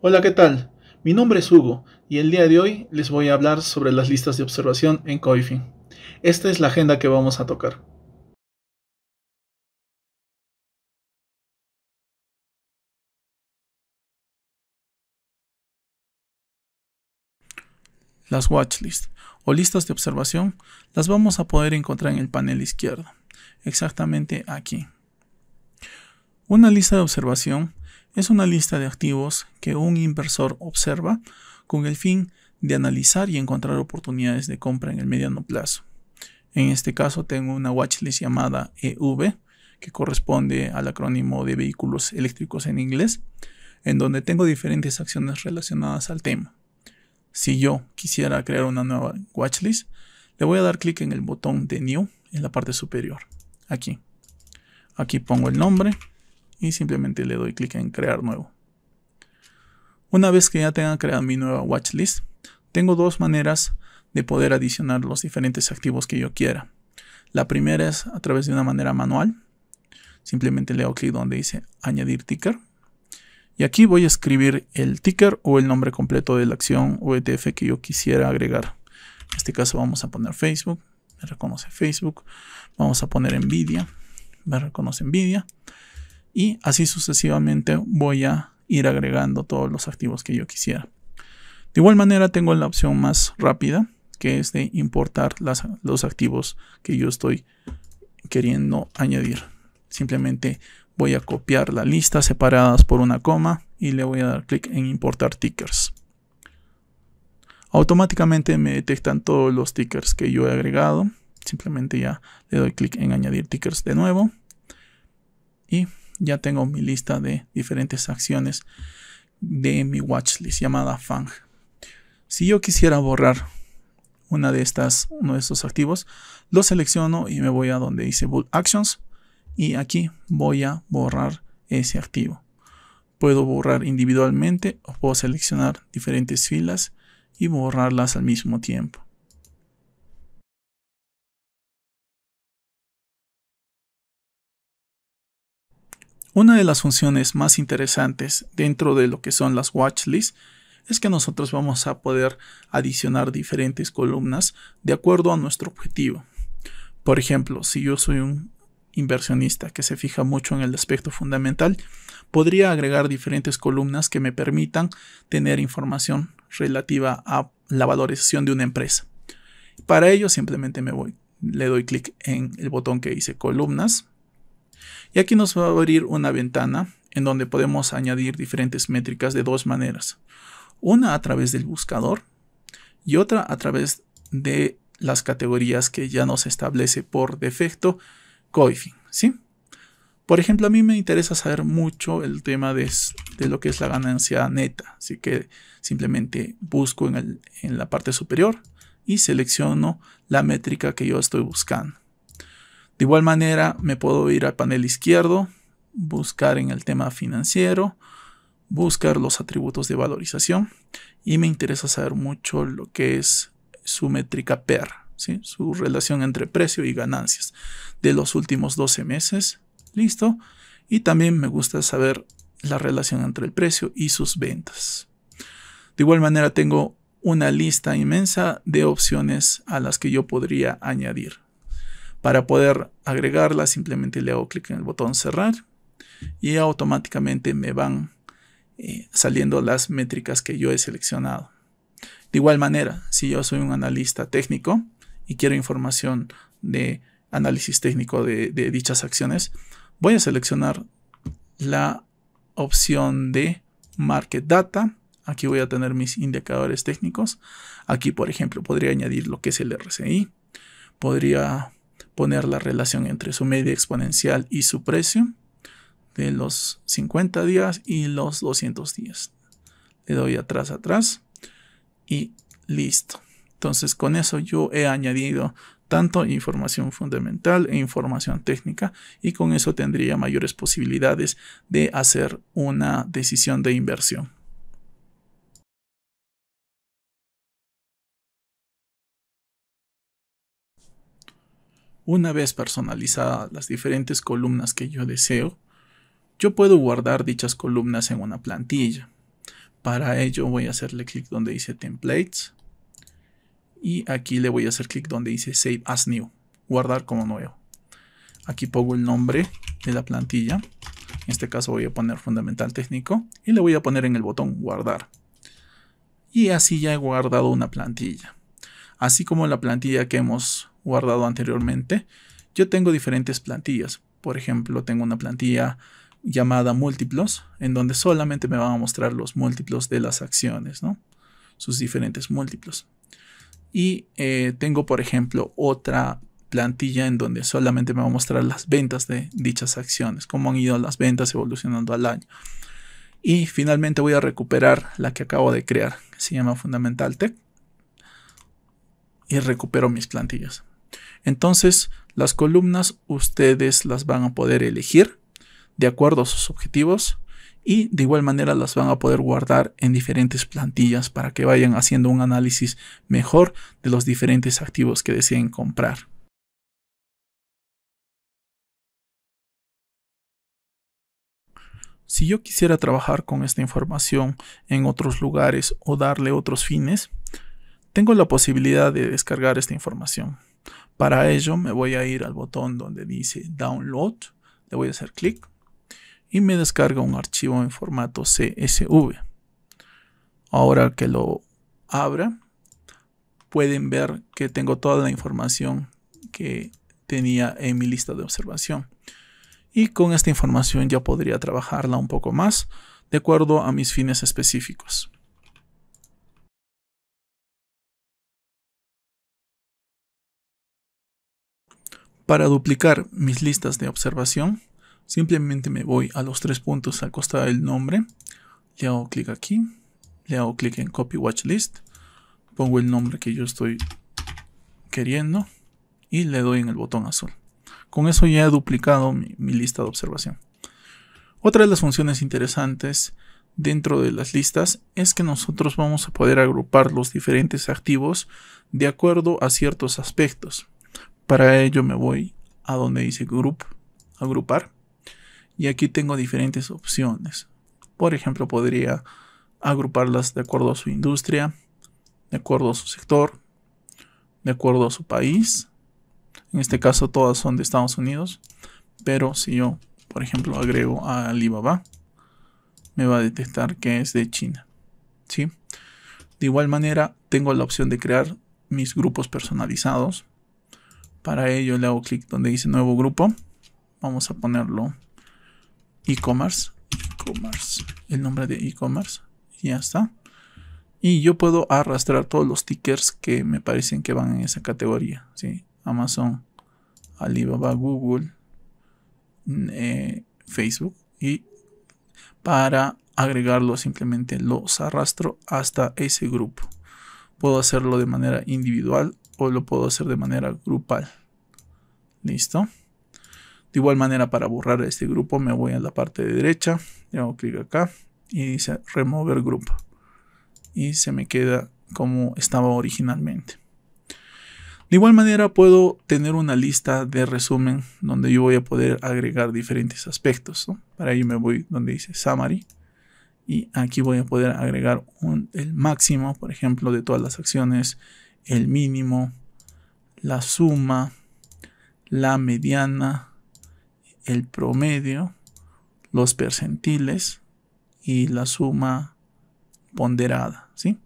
Hola, ¿qué tal? Mi nombre es Hugo y el día de hoy les voy a hablar sobre las listas de observación en Coifin. Esta es la agenda que vamos a tocar. Las watchlists o listas de observación las vamos a poder encontrar en el panel izquierdo, exactamente aquí. Una lista de observación es una lista de activos que un inversor observa con el fin de analizar y encontrar oportunidades de compra en el mediano plazo. En este caso tengo una watchlist llamada EV, que corresponde al acrónimo de vehículos eléctricos en inglés, en donde tengo diferentes acciones relacionadas al tema. Si yo quisiera crear una nueva watchlist, le voy a dar clic en el botón de New en la parte superior. Aquí. Aquí pongo el nombre, y simplemente le doy clic en crear nuevo. Una vez que ya tenga creado mi nueva watchlist, tengo dos maneras de poder adicionar los diferentes activos que yo quiera. La primera es a través de una manera manual. Simplemente le hago clic donde dice añadir ticker. Y aquí voy a escribir el ticker o el nombre completo de la acción o ETF que yo quisiera agregar. En este caso vamos a poner Facebook. Me reconoce Facebook. Vamos a poner Nvidia. Me reconoce Nvidia y así sucesivamente voy a ir agregando todos los activos que yo quisiera. De igual manera tengo la opción más rápida que es de importar los activos que yo estoy queriendo añadir. Simplemente voy a copiar la lista separadas por una coma y le voy a dar clic en importar tickers. Automáticamente me detectan todos los tickers que yo he agregado. Simplemente ya le doy clic en añadir tickers de nuevo. Y ya tengo mi lista de diferentes acciones de mi watchlist llamada FANG. Si yo quisiera borrar una de estas, uno de estos activos, lo selecciono y me voy a donde dice Bull Actions y aquí voy a borrar ese activo. Puedo borrar individualmente o puedo seleccionar diferentes filas y borrarlas al mismo tiempo. Una de las funciones más interesantes dentro de lo que son las watchlists es que nosotros vamos a poder adicionar diferentes columnas de acuerdo a nuestro objetivo. Por ejemplo, si yo soy un inversionista que se fija mucho en el aspecto fundamental, podría agregar diferentes columnas que me permitan tener información relativa a la valorización de una empresa. Para ello simplemente me voy, le doy clic en el botón que dice columnas, y aquí nos va a abrir una ventana en donde podemos añadir diferentes métricas de dos maneras. Una a través del buscador y otra a través de las categorías que ya nos establece por defecto Coifin, ¿sí? Por ejemplo, a mí me interesa saber mucho el tema de, lo que es la ganancia neta, así que simplemente busco en la parte superior y selecciono la métrica que yo estoy buscando. De igual manera, me puedo ir al panel izquierdo, buscar en el tema financiero, buscar los atributos de valorización y me interesa saber mucho lo que es su métrica PER, su relación entre precio y ganancias de los últimos 12 meses. Listo. Y también me gusta saber la relación entre el precio y sus ventas. De igual manera tengo una lista inmensa de opciones a las que yo podría añadir. Para poder agregarla simplemente le hago clic en el botón cerrar y automáticamente me van eh, saliendo las métricas que yo he seleccionado. De igual manera, si yo soy un analista técnico y quiero información de análisis técnico de, dichas acciones, voy a seleccionar la opción de Market Data. Aquí voy a tener mis indicadores técnicos. Aquí, por ejemplo, podría añadir lo que es el RSI. Podría poner la relación entre su media exponencial y su precio de los 50 días y los 200 días. Le doy atrás, atrás y listo. Entonces con eso yo he añadido tanto información fundamental e información técnica y con eso tendría mayores posibilidades de hacer una decisión de inversión. Una vez personalizadas las diferentes columnas que yo deseo, yo puedo guardar dichas columnas en una plantilla. Para ello voy a hacerle clic donde dice Templates y aquí le voy a hacer clic donde dice Save as New, guardar como nuevo. Aquí pongo el nombre de la plantilla, en este caso voy a poner Fundamental Técnico y le voy a poner en el botón Guardar. Y así ya he guardado una plantilla. Así como la plantilla que hemos guardado anteriormente, yo tengo diferentes plantillas. Por ejemplo, tengo una plantilla llamada múltiplos, en donde solamente me van a mostrar los múltiplos de las acciones, Sus diferentes múltiplos. Y eh, tengo, por ejemplo, otra plantilla en donde solamente me va a mostrar las ventas de dichas acciones, cómo han ido las ventas evolucionando al año. Y finalmente voy a recuperar la que acabo de crear, se llama Fundamental Tech. Y recupero mis plantillas. Entonces, las columnas ustedes las van a poder elegir de acuerdo a sus objetivos y de igual manera las van a poder guardar en diferentes plantillas para que vayan haciendo un análisis mejor de los diferentes activos que deseen comprar. Si yo quisiera trabajar con esta información en otros lugares o darle otros fines, tengo la posibilidad de descargar esta información. Para ello me voy a ir al botón donde dice Download, le voy a hacer clic y me descarga un archivo en formato CSV. Ahora que lo abra, pueden ver que tengo toda la información que tenía en mi lista de observación. Y con esta información ya podría trabajarla un poco más de acuerdo a mis fines específicos. Para duplicar mis listas de observación, simplemente me voy a los tres puntos al costado del nombre, le hago clic aquí, le hago clic en Copy Watch List, pongo el nombre que yo estoy queriendo y le doy en el botón azul. Con eso ya he duplicado mi lista de observación. Otra de las funciones interesantes dentro de las listas es que nosotros vamos a poder agrupar los diferentes activos de acuerdo a ciertos aspectos. Para ello me voy a donde dice group, agrupar. Y aquí tengo diferentes opciones. Por ejemplo, podría agruparlas de acuerdo a su industria, de acuerdo a su sector, de acuerdo a su país. En este caso todas son de Estados Unidos. Pero si yo, por ejemplo, agrego a Alibaba, me va a detectar que es de China. De igual manera, tengo la opción de crear mis grupos personalizados. Para ello le hago clic donde dice nuevo grupo. Vamos a ponerlo e-commerce. E-commerce. El nombre de e-commerce. Ya está. Y yo puedo arrastrar todos los tickers que me parecen que van en esa categoría. ¿sí? Amazon, Alibaba, Google, mm, eh, Facebook. Y para agregarlo simplemente los arrastro hasta ese grupo. Puedo hacerlo de manera individual o lo puedo hacer de manera grupal. Listo. De igual manera para borrar este grupo me voy a la parte de derecha, le hago clic acá y dice remover grupo. Y se me queda como estaba originalmente. De igual manera puedo tener una lista de resumen donde yo voy a poder agregar diferentes aspectos. Para ahí me voy donde dice summary y aquí voy a poder agregar el máximo, por ejemplo, de todas las acciones el mínimo, la suma, la mediana, el promedio, los percentiles y la suma ponderada, ¿sí?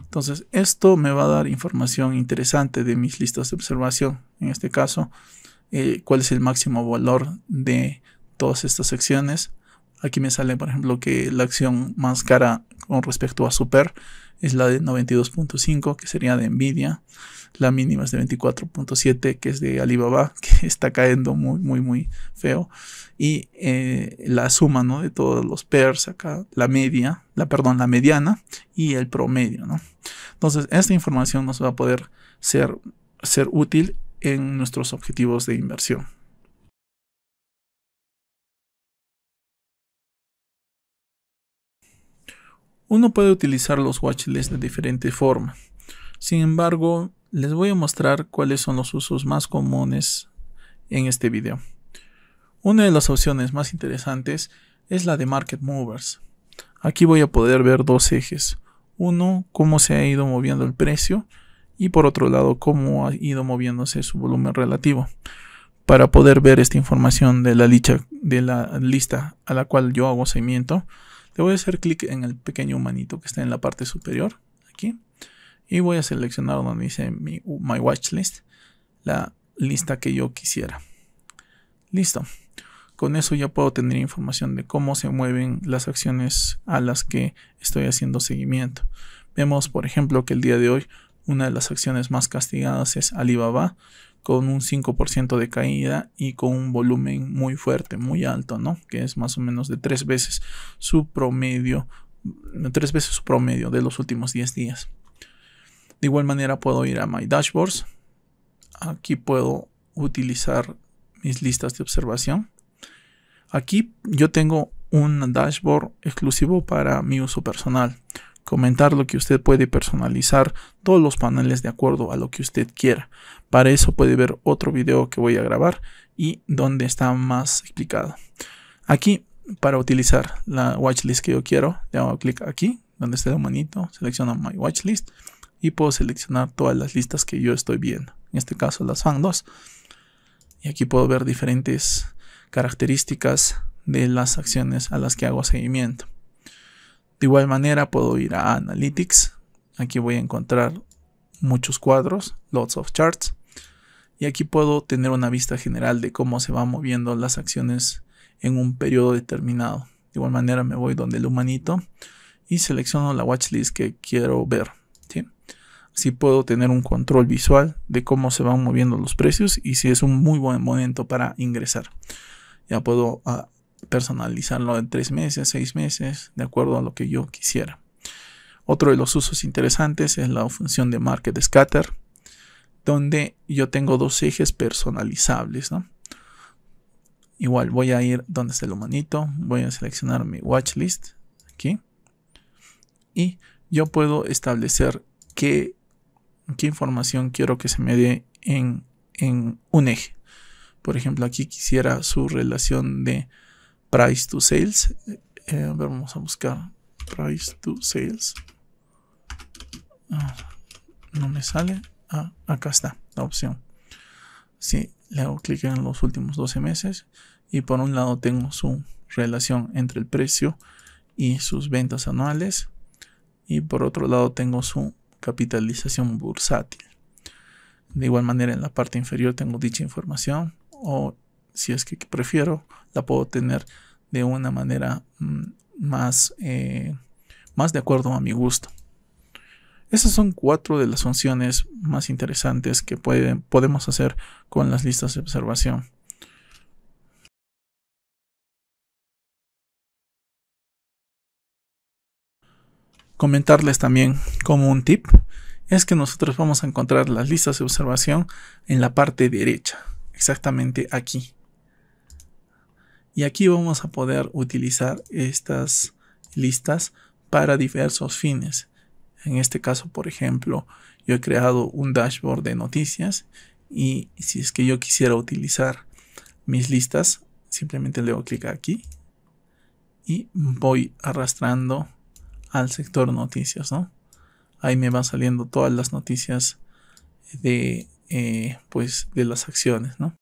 Entonces, esto me va a dar información interesante de mis listas de observación. En este caso, eh, cuál es el máximo valor de todas estas secciones. Aquí me sale, por ejemplo, que la acción más cara con respecto a Super es la de 92.5, que sería de Nvidia. La mínima es de 24.7, que es de Alibaba, que está cayendo muy, muy, muy feo. Y eh, la suma ¿no? de todos los pairs e acá, la media, la, perdón, la mediana y el promedio. ¿no? Entonces, esta información nos va a poder ser, ser útil en nuestros objetivos de inversión. Uno puede utilizar los watchlists de diferente forma. Sin embargo, les voy a mostrar cuáles son los usos más comunes en este video. Una de las opciones más interesantes es la de Market Movers. Aquí voy a poder ver dos ejes. Uno, cómo se ha ido moviendo el precio y por otro lado, cómo ha ido moviéndose su volumen relativo. Para poder ver esta información de la, de la lista a la cual yo hago seguimiento, le voy a hacer clic en el pequeño humanito que está en la parte superior, aquí. Y voy a seleccionar donde dice mi, My Watch List, la lista que yo quisiera. Listo. Con eso ya puedo tener información de cómo se mueven las acciones a las que estoy haciendo seguimiento. Vemos, por ejemplo, que el día de hoy una de las acciones más castigadas es Alibaba con un 5% de caída y con un volumen muy fuerte, muy alto, ¿no? Que es más o menos de tres veces su promedio, mm, tres veces su promedio de los últimos 10 días. De igual manera puedo ir a My Dashboards. Aquí puedo utilizar mis listas de observación. Aquí yo tengo un dashboard exclusivo para mi uso personal comentar lo que usted puede personalizar todos los paneles de acuerdo a lo que usted quiera. Para eso puede ver otro video que voy a grabar y donde está más explicado. Aquí, para utilizar la watchlist que yo quiero, le hago clic aquí, donde está el manito, selecciono My Watchlist y puedo seleccionar todas las listas que yo estoy viendo. En este caso las FAN2. Y aquí puedo ver diferentes características de las acciones a las que hago seguimiento. De igual manera puedo ir a Analytics. Aquí voy a encontrar muchos cuadros, lots of charts. Y aquí puedo tener una vista general de cómo se van moviendo las acciones en un periodo determinado. De igual manera me voy donde el humanito y selecciono la watchlist que quiero ver. ¿sí? Así puedo tener un control visual de cómo se van moviendo los precios y si es un muy buen momento para ingresar. Ya puedo ah, personalizarlo en tres meses, seis meses, de acuerdo a lo que yo quisiera. Otro de los usos interesantes es la función de Market Scatter, donde yo tengo dos ejes personalizables. Igual voy a ir donde está el humanito, voy a seleccionar mi watchlist aquí y yo puedo establecer qué, qué información quiero que se me dé en un eje. Por ejemplo, aquí quisiera su relación de price to sales. Eh, vamos a buscar price to sales. Ah, no me sale. Ah, acá está la opción. Si le hago clic en los últimos 12 meses y por un lado tengo su relación entre el precio y sus ventas anuales y por otro lado tengo su capitalización bursátil. De igual manera en la parte inferior tengo dicha información o si es que prefiero, la puedo tener de una manera mm, más, eh, más de acuerdo a mi gusto. Esas son cuatro de las funciones más interesantes que podemos hacer con las listas de observación. Comentarles también como un tip es que nosotros vamos a encontrar las listas de observación en la parte derecha, exactamente aquí. Y aquí vamos a poder utilizar estas listas para diversos fines. En este caso, por ejemplo, yo he creado un dashboard de noticias y si es que yo quisiera utilizar mis listas, simplemente le doy clic aquí y voy arrastrando al sector noticias, ¿no? Ahí me van saliendo todas las noticias de, eh, pues, de las acciones, ¿no?